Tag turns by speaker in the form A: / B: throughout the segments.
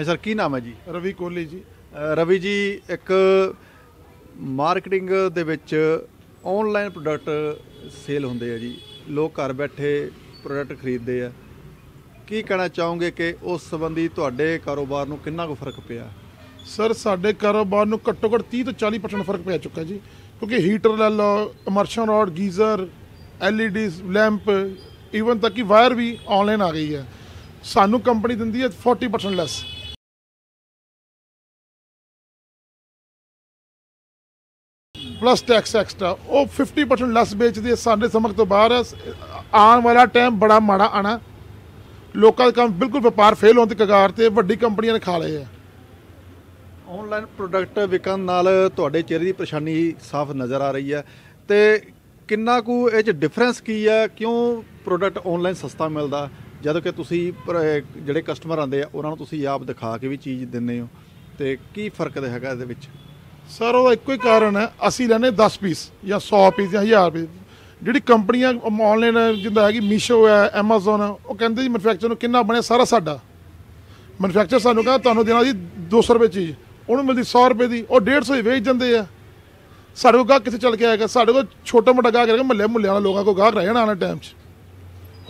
A: ਹਾਂਜੀ ਸਰ ਕੀ ਨਾਮ ਹੈ ਜੀ ਰਵੀ ਕੋਲੀ ਜੀ ਰਵੀ ਜੀ ਇੱਕ ਮਾਰਕੀਟਿੰਗ ਦੇ ਵਿੱਚ ਆਨਲਾਈਨ ਪ੍ਰੋਡਕਟ ਸੇਲ ਹੁੰਦੇ ਆ ਜੀ ਲੋਕ ਘਰ ਬੈਠੇ ਪ੍ਰੋਡਕਟ ਖਰੀਦਦੇ ਆ ਕੀ ਕਹਿਣਾ ਚਾਹੋਗੇ ਕਿ ਉਸ ਸੰਬੰਧੀ ਤੁਹਾਡੇ ਕਾਰੋਬਾਰ ਨੂੰ ਕਿੰਨਾ ਕੁ ਫਰਕ ਪਿਆ ਸਰ ਸਾਡੇ ਕਾਰੋਬਾਰ ਨੂੰ ਘੱਟੋ ਘੱਟ 30 ਤੋਂ 40% ਫਰਕ
B: ਪਿਆ ਚੁੱਕਾ ਜੀ ਕਿਉਂਕਿ ਹੀਟਰ ਲੈ ਲਓ immersion rod geyser LEDs lamp even ਤੱਕ ਕਿ ਵਾਇਰ ਵੀ ਆਨਲਾਈਨ ਆ ਗਈ ਹੈ ਸਾਨੂੰ ਕੰਪਨੀ ਦਿੰਦੀ ਹੈ 40% ਲੈਸ ਪਲੱਸ ਟੈਕਸ ਐਕਸਟਰਾ ਉਹ 50% ਲੈਸ ਵੇਚਦੀ ਹੈ ਸਾਡੇ ਸਮਕ ਤੋਂ ਬਾਹਰ ਆਉਣ ਵਾਲਾ ਟਾਈਮ ਬੜਾ ਮਾੜਾ ਆਣਾ ਲੋਕਾਂ ਦਾ ਕੰਮ ਬਿਲਕੁਲ ਵਪਾਰ ਫੇਲ ਹੋਣ ਦੀ ਕਗਾਰ ਤੇ ਵੱਡੀ ਕੰਪਨੀਆਂ ਨੇ ਖਾ ਲਏ ਆ
A: ਆਨਲਾਈਨ ਪ੍ਰੋਡਕਟ ਵਿਕਣ ਨਾਲ ਤੁਹਾਡੇ ਚਿਹਰੇ ਦੀ ਪਰੇਸ਼ਾਨੀ ਸਾਫ਼ ਨਜ਼ਰ ਆ ਰਹੀ ਹੈ ਤੇ ਕਿੰਨਾ ਕੁ ਇਹ ਚ ਡਿਫਰੈਂਸ ਕੀ ਹੈ ਕਿਉਂ ਪ੍ਰੋਡਕਟ ਆਨਲਾਈਨ ਸਸਤਾ ਮਿਲਦਾ ਜਦੋਂ ਕਿ ਤੁਸੀਂ ਜਿਹੜੇ ਕਸਟਮਰ ਆਉਂਦੇ ਆ ਉਹਨਾਂ ਨੂੰ ਤੁਸੀਂ ਆਪ ਦਿਖਾ ਕੇ ਵੀ ਚੀਜ਼ ਦਿੰਨੇ ਹੋ ਤੇ ਕੀ ਫਰਕ ਹੈਗਾ ਇਹਦੇ ਵਿੱਚ ਸਰ ਉਹਦਾ ਇੱਕੋ ਹੀ ਕਾਰਨ ਹੈ
B: ਅਸੀਂ ਲੈਨੇ 10 ਪੀਸ ਜਾਂ 100 ਪੀਸ ਜਾਂ 1000 ਪੀਸ ਜਿਹੜੀ ਕੰਪਨੀਆਂ ਆਨਲਾਈਨ ਜਿੰਦਾ ਹੈਗੀ ਮੀਸ਼ੋ ਹੈ ਐਮਾਜ਼ਨ ਉਹ ਕਹਿੰਦੇ ਜੀ ਮੈਨੂਫੈਕਚਰ ਨੂੰ ਕਿੰਨਾ ਬਣਿਆ ਸਾਰਾ ਸਾਡਾ ਮੈਨੂਫੈਕਚਰ ਸਾਨੂੰ ਕਹਿੰਦਾ ਤੁਹਾਨੂੰ ਦੇਣਾ ਜੀ 200 ਰੁਪਏ ਚੀਜ਼ ਉਹਨੂੰ ਮਿਲਦੀ 100 ਰੁਪਏ ਦੀ ਉਹ 150 ਹੀ ਵੇਚ ਜਾਂਦੇ ਆ ਸਾਡੇ ਕੋਲ ਗਾਹਕ ਕਿੱਥੇ ਚੱਲ ਕੇ ਆਏਗਾ ਸਾਡੇ ਕੋਲ ਛੋਟਾ ਮੋਟਾ ਗਾਹਕ ਰਹੇਗਾ ਮੱਲੇ ਮੁੱਲੇ ਵਾਲਾ ਲੋਕਾਂ ਕੋ ਗਾਹਕ ਰਹਿ ਜਾਣਾ ਆਣਾ ਟਾਈਮ 'ਚ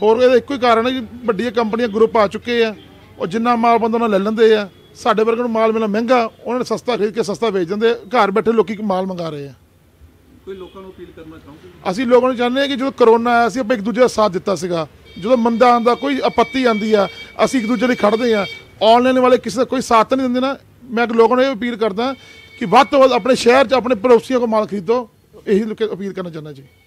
B: ਹੋਰ ਇਹਦਾ ਇੱਕੋ ਹੀ ਕਾਰਨ ਹੈ ਕਿ ਵੱਡੀਆਂ ਕੰਪਨੀਆਂ ਗਰੁੱਪ ਆ ਚੁੱਕੇ ਆ ਉਹ ਜਿੰਨਾ ਮਾਲ ਬੰਦੋਂ ਨਾਲ ਲੈ ਲੈਂਦੇ ਆ ਸਾਡੇ ਵਰਗੇ ਨੂੰ ਮਾਲ ਮਿਲਣਾ ਮਹਿੰਗਾ ਉਹਨਾਂ ਨੇ ਸਸਤਾ ਖਰੀਦ ਕੇ ਸਸਤਾ ਵੇਚ ਦਿੰਦੇ ਘਰ ਬੈਠੇ ਲੋਕੀ ਮਾਲ ਮੰਗਾ ਰਹੇ ਆ ਕੋਈ ਲੋਕਾਂ ਨੂੰ ਅਪੀਲ ਕਰਨਾ ਚਾਹੁੰਦੇ ਅਸੀਂ ਲੋਕਾਂ ਨੂੰ ਚਾਹੁੰਦੇ ਹਾਂ ਕਿ ਜਦੋਂ ਕਰੋਨਾ ਆਇਆ ਸੀ ਆਪਾਂ ਇੱਕ ਦੂਜੇ ਦਾ ਸਾਥ ਦਿੱਤਾ ਸੀਗਾ ਜਦੋਂ ਮੰਦਾ ਆਂਦਾ ਕੋਈ ਆਪੱਤੀ ਆਂਦੀ ਆ ਅਸੀਂ ਇੱਕ ਦੂਜੇ ਲਈ ਖੜਦੇ ਆ ਆਨਲਾਈਨ ਵਾਲੇ ਕਿਸੇ ਦਾ ਕੋਈ ਸਾਥ ਨਹੀਂ ਦਿੰਦੇ ਨਾ ਮੈਂ ਲੋਕਾਂ ਨੂੰ ਇਹ ਅਪੀਲ ਕਰਦਾ ਕਿ ਵੱਧ ਤੋਂ ਵੱਧ ਆਪਣੇ ਸ਼ਹਿਰ 'ਚ ਆਪਣੇ ਪੜੋਸੀਆਂ ਕੋਲ ਮਾਲ ਖਰੀਦੋ ਇਹੀ ਅਪੀਲ ਕਰਨਾ ਚਾਹੁੰਦਾ ਜੀ